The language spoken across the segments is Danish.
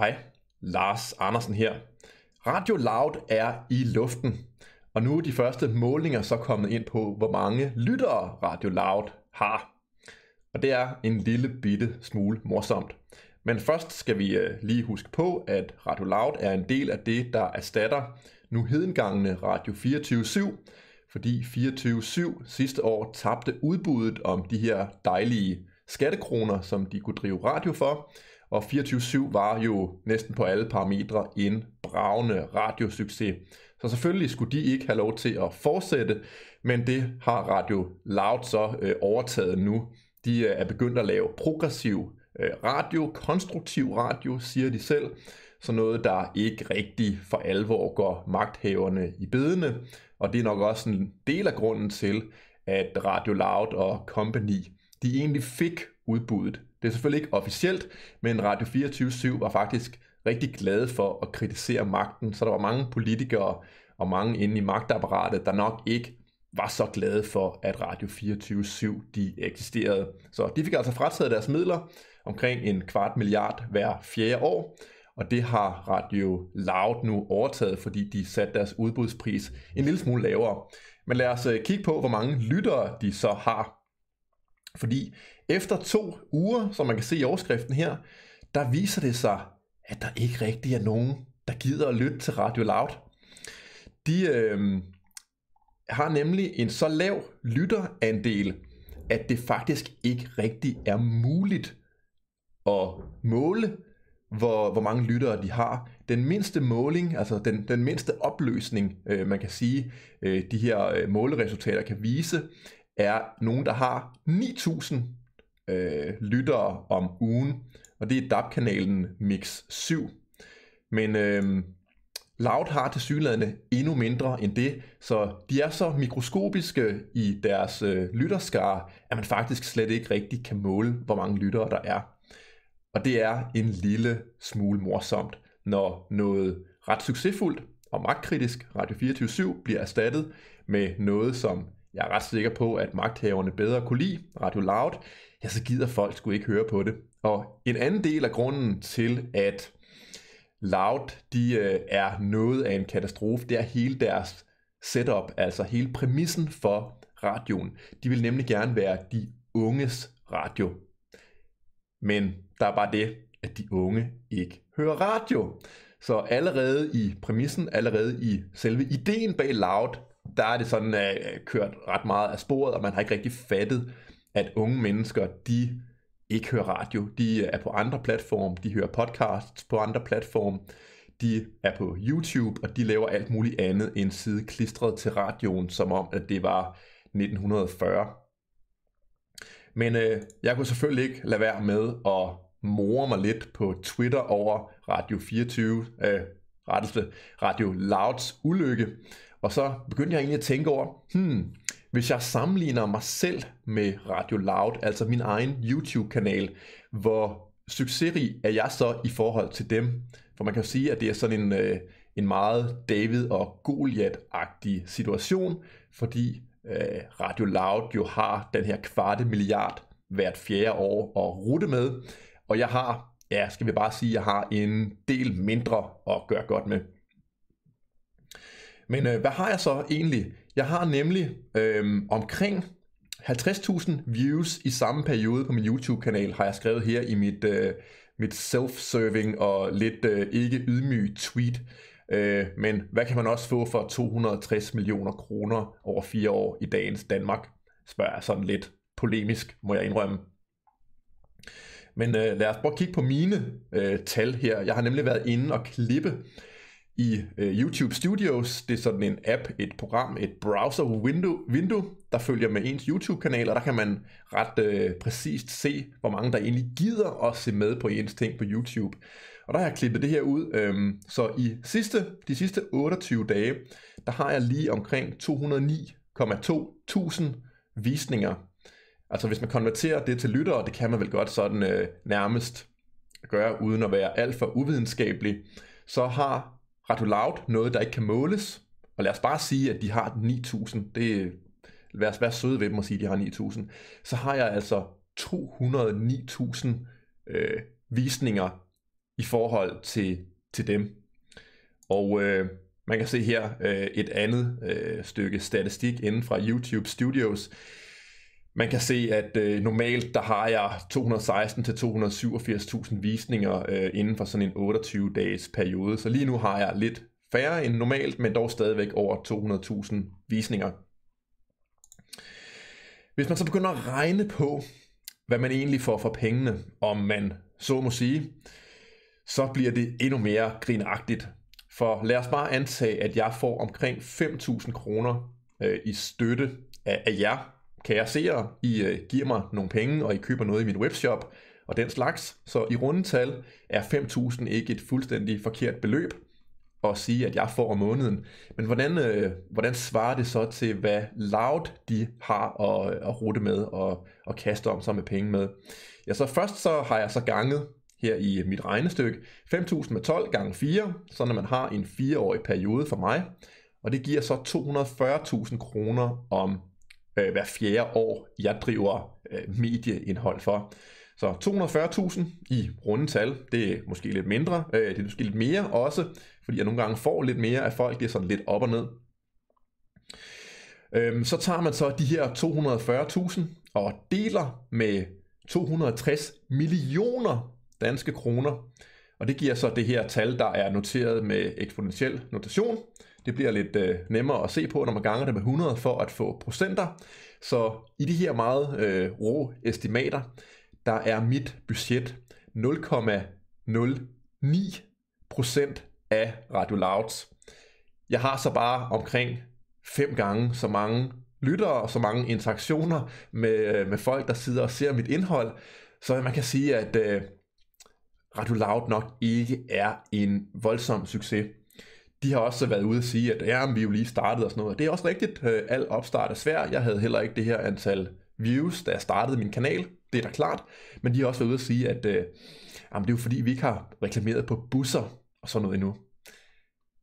Hej, Lars Andersen her. Radio Loud er i luften, og nu er de første målinger så kommet ind på, hvor mange lyttere Radio Loud har. Og det er en lille bitte smule morsomt. Men først skal vi øh, lige huske på, at Radio Loud er en del af det, der erstatter nu hedengangene Radio 24 fordi 24-7 sidste år tabte udbuddet om de her dejlige skattekroner, som de kunne drive radio for, og 24-7 var jo næsten på alle parametre en bravende radiosucces. Så selvfølgelig skulle de ikke have lov til at fortsætte, men det har Radio Loud så øh, overtaget nu. De øh, er begyndt at lave progressiv øh, radio, konstruktiv radio, siger de selv. Så noget, der ikke rigtig for alvor går magthaverne i bedene. Og det er nok også en del af grunden til, at Radio Loud og Company, de egentlig fik udbuddet det er selvfølgelig ikke officielt, men Radio 24-7 var faktisk rigtig glade for at kritisere magten, så der var mange politikere og mange inde i magtapparatet, der nok ikke var så glade for, at Radio 24-7 de eksisterede. Så de fik altså frataget deres midler, omkring en kvart milliard hver fjerde år, og det har Radio Loud nu overtaget, fordi de satte deres udbudspris en lille smule lavere. Men lad os øh, kigge på, hvor mange lyttere de så har. Fordi efter to uger, som man kan se i overskriften her, der viser det sig, at der ikke rigtig er nogen, der gider at lytte til Radio Loud. De øh, har nemlig en så lav lytterandel, at det faktisk ikke rigtig er muligt at måle, hvor, hvor mange lyttere de har. Den mindste måling, altså den, den mindste opløsning, øh, man kan sige, øh, de her øh, måleresultater kan vise, er nogen, der har 9.000 øh, lyttere om ugen, og det er DAP-kanalen Mix 7. Men øh, Loud har til synligheden endnu mindre end det, så de er så mikroskopiske i deres øh, lytterskare, at man faktisk slet ikke rigtig kan måle, hvor mange lyttere der er. Og det er en lille smule morsomt, når noget ret succesfuldt og magtkritisk Radio 24 bliver erstattet med noget, som jeg er ret sikker på, at magthaverne bedre kunne lide Radio Loud, ja, så gider folk skulle ikke høre på det. Og en anden del af grunden til, at Loud de, øh, er noget af en katastrofe, det er hele deres setup, altså hele præmissen for radioen. De vil nemlig gerne være de unges radio. Men der er bare det, at de unge ikke hører radio. Så allerede i præmissen, allerede i selve ideen bag Loud, der er det sådan uh, kørt ret meget af sporet, og man har ikke rigtig fattet, at unge mennesker, de ikke hører radio, de øh, er på andre platforme, de hører podcasts på andre platforme, de er på YouTube, og de laver alt muligt andet end side klistret til radioen, som om at det var 1940. Men uh, jeg kunne selvfølgelig ikke lade være med at more mig lidt på Twitter over Radio 24, øh, rettelse, Radio Louds ulykke, og så begyndte jeg egentlig at tænke over, hmm, hvis jeg sammenligner mig selv med Radio Loud, altså min egen YouTube-kanal, hvor succesrig er jeg så i forhold til dem? For man kan sige, at det er sådan en, øh, en meget David og Goliath-agtig situation, fordi øh, Radio Loud jo har den her kvarte milliard hvert fjerde år at rute med, og jeg har, ja, skal vi bare sige, jeg har en del mindre at gøre godt med. Men øh, hvad har jeg så egentlig? Jeg har nemlig øh, omkring 50.000 views i samme periode på min YouTube-kanal, har jeg skrevet her i mit, øh, mit self-serving og lidt øh, ikke ydmyg tweet. Øh, men hvad kan man også få for 260 millioner kroner over fire år i dagens Danmark? Spørger jeg sådan lidt polemisk, må jeg indrømme. Men øh, lad os prøve at kigge på mine øh, tal her. Jeg har nemlig været inde og klippe i øh, YouTube Studios. Det er sådan en app, et program, et browser window, window der følger med ens YouTube-kanal, og der kan man ret øh, præcist se, hvor mange der egentlig gider at se med på ens ting på YouTube. Og der har jeg klippet det her ud, Øh, så i sidste, de sidste 28 dage, der har jeg lige omkring 209,2 visninger. Altså hvis man konverterer det til lyttere, det kan man vel godt sådan øh, nærmest gøre, uden at være alt for uvidenskabelig, så har Radio loud, noget der ikke kan måles, og lad os bare sige, at de har 9.000, det os vær søde ved dem og sige, at de har 9.000, så har jeg altså 209.000 øh, visninger i forhold til, til dem. Og øh, man kan se her øh, et andet øh, stykke statistik inden fra YouTube Studios. Man kan se, at øh, normalt der har jeg 216-287.000 til visninger øh, inden for sådan en 28-dages periode. Så lige nu har jeg lidt færre end normalt, men dog stadigvæk over 200.000 visninger. Hvis man så begynder at regne på, hvad man egentlig får for pengene, om man så må sige, så bliver det endnu mere grinagtigt. For lad os bare antage, at jeg får omkring 5.000 kroner øh, i støtte af, af jer kære seere, I øh, giver mig nogle penge, og I køber noget i min webshop, og den slags. Så i rundetal er 5.000 ikke et fuldstændig forkert beløb at sige, at jeg får om måneden. Men hvordan, øh, hvordan svarer det så til, hvad Loud de har at, øh, at rute med og, og kaste om sig med penge med? Ja, så først så har jeg så ganget her i mit regnestykke 5.000 med 12 gange 4, så når man har en 4-årig periode for mig, og det giver så 240.000 kroner om øh, hver fjerde år, jeg driver øh, medieindhold for. Så 240.000 i runde tal, det er måske lidt mindre, øh, det er måske lidt mere også, fordi jeg nogle gange får lidt mere af folk, det er sådan lidt op og ned. Øh, så tager man så de her 240.000 og deler med 260 millioner danske kroner, og det giver så det her tal, der er noteret med eksponentiel notation, det bliver lidt øh, nemmere at se på, når man ganger det med 100 for at få procenter. Så i de her meget øh, rå estimater, der er mit budget 0,09% af Radio Louds. Jeg har så bare omkring fem gange så mange lyttere og så mange interaktioner med, øh, med folk, der sidder og ser mit indhold, så man kan sige, at øh, Radio Loud nok ikke er en voldsom succes de har også været ude og sige, at ja, vi jo lige startede og sådan noget. det er også rigtigt, øh, al opstart er svær. Jeg havde heller ikke det her antal views, da jeg startede min kanal. Det er da klart. Men de har også været ude og sige, at øh, jamen, det er jo fordi, vi ikke har reklameret på busser og sådan noget endnu.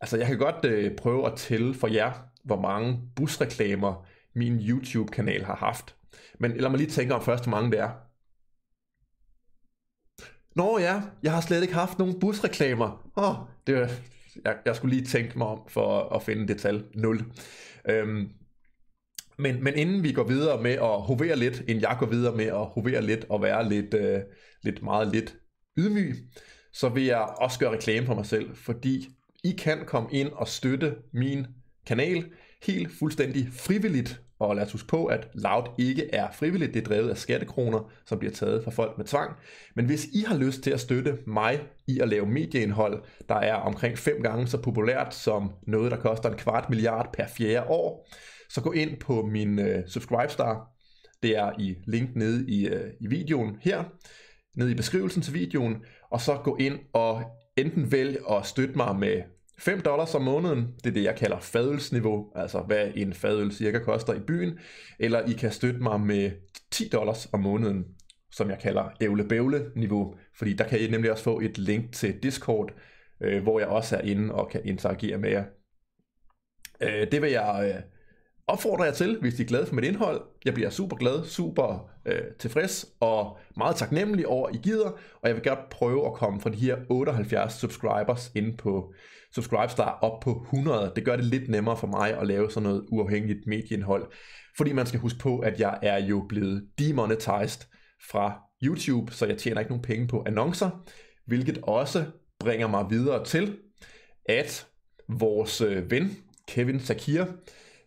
Altså, jeg kan godt øh, prøve at tælle for jer, hvor mange busreklamer min YouTube-kanal har haft. Men lad mig lige tænke om først, hvor mange det er. Nå ja, jeg har slet ikke haft nogen busreklamer. Åh, oh, det, jeg, jeg skulle lige tænke mig om for at, at finde det tal 0. Øhm, men, men inden vi går videre med at hovere lidt, inden jeg går videre med at hovere lidt og være lidt, øh, lidt meget lidt ydmyg, så vil jeg også gøre reklame for mig selv, fordi I kan komme ind og støtte min kanal helt fuldstændig frivilligt. Og lad os huske på, at Loud ikke er frivilligt. Det er drevet af skattekroner, som bliver taget fra folk med tvang. Men hvis I har lyst til at støtte mig i at lave medieindhold, der er omkring fem gange så populært som noget, der koster en kvart milliard per fjerde år, så gå ind på min øh, Subscribestar. Det er i link nede i, øh, i videoen her, nede i beskrivelsen til videoen, og så gå ind og enten vælg at støtte mig med 5 dollars om måneden, det er det, jeg kalder fadelsniveau, altså hvad en fadel cirka koster i byen, eller I kan støtte mig med 10 dollars om måneden, som jeg kalder bævle niveau fordi der kan I nemlig også få et link til Discord, øh, hvor jeg også er inde og kan interagere med jer. Øh, det vil jeg øh, opfordrer jeg til, hvis de er glade for mit indhold. Jeg bliver super glad, super øh, tilfreds og meget taknemmelig over, at I gider. Og jeg vil gerne prøve at komme fra de her 78 subscribers ind på Subscribestar op på 100. Det gør det lidt nemmere for mig at lave sådan noget uafhængigt medieindhold. Fordi man skal huske på, at jeg er jo blevet demonetized fra YouTube, så jeg tjener ikke nogen penge på annoncer. Hvilket også bringer mig videre til, at vores øh, ven, Kevin Sakir,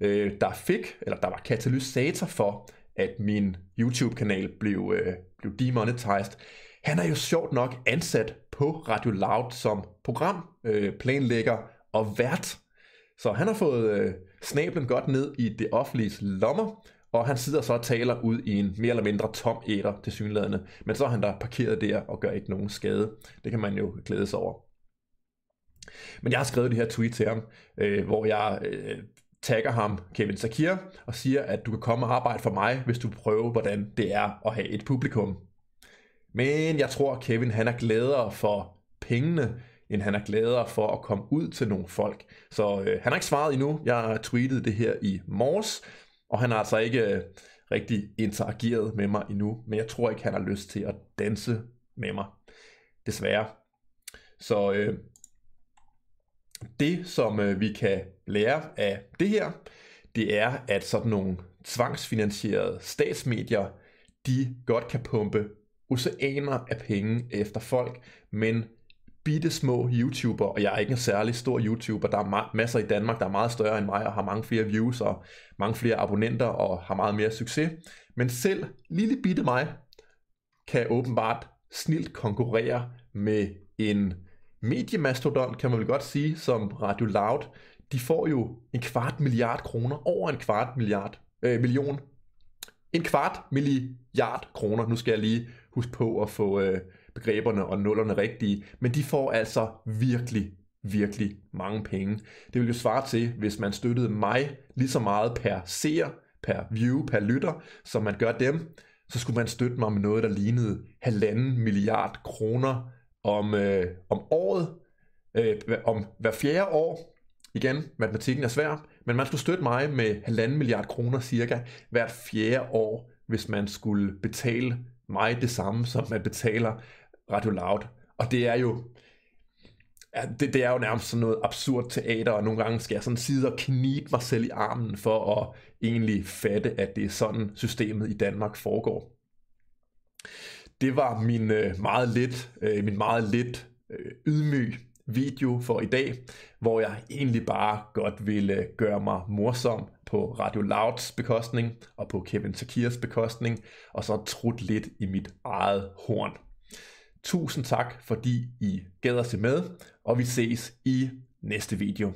øh, der fik, eller der var katalysator for, at min YouTube-kanal blev, øh, blev demonetized. Han er jo sjovt nok ansat på Radio Loud som programplanlægger øh, og vært. Så han har fået øh, snablen godt ned i det offentlige lommer, og han sidder så og taler ud i en mere eller mindre tom æter til synlædende. Men så er han der parkeret der og gør ikke nogen skade. Det kan man jo glæde sig over. Men jeg har skrevet det her tweet til ham, øh, hvor jeg øh, tagger ham, Kevin Sakir, og siger, at du kan komme og arbejde for mig, hvis du prøver, hvordan det er at have et publikum. Men jeg tror, Kevin han er gladere for pengene, end han er gladere for at komme ud til nogle folk. Så øh, han har ikke svaret endnu. Jeg har tweetet det her i morges, og han har altså ikke øh, rigtig interageret med mig endnu, men jeg tror ikke, han har lyst til at danse med mig. Desværre. Så øh, det, som øh, vi kan lære af det her, det er, at sådan nogle tvangsfinansierede statsmedier, de godt kan pumpe oceaner af penge efter folk, men bitte små YouTuber, og jeg er ikke en særlig stor YouTuber, der er masser i Danmark, der er meget større end mig, og har mange flere views, og mange flere abonnenter, og har meget mere succes. Men selv lille bitte mig kan åbenbart snilt konkurrere med en mediemastodont, kan man vel godt sige, som Radio Loud, de får jo en kvart milliard kroner, over en kvart milliard, øh, million. En kvart milliard kroner, nu skal jeg lige huske på at få øh, begreberne og nullerne rigtige, men de får altså virkelig, virkelig mange penge. Det vil jo svare til, hvis man støttede mig lige så meget per seer, per view, per lytter, som man gør dem, så skulle man støtte mig med noget, der lignede halvanden milliard kroner om, øh, om året, øh, om hver fjerde år. Igen, matematikken er svær, men man skulle støtte mig med halvanden milliard kroner cirka hvert fjerde år, hvis man skulle betale mig det samme, som man betaler Radio Loud. Og det er jo, ja, det, det er jo nærmest sådan noget absurd teater, og nogle gange skal jeg sådan sidde og knibe mig selv i armen for at egentlig fatte, at det er sådan systemet i Danmark foregår det var min øh, meget lidt, øh, min meget lidt øh, ydmyg video for i dag, hvor jeg egentlig bare godt ville øh, gøre mig morsom på Radio Louds bekostning og på Kevin Takias bekostning, og så trut lidt i mit eget horn. Tusind tak, fordi I gad at se med, og vi ses i næste video.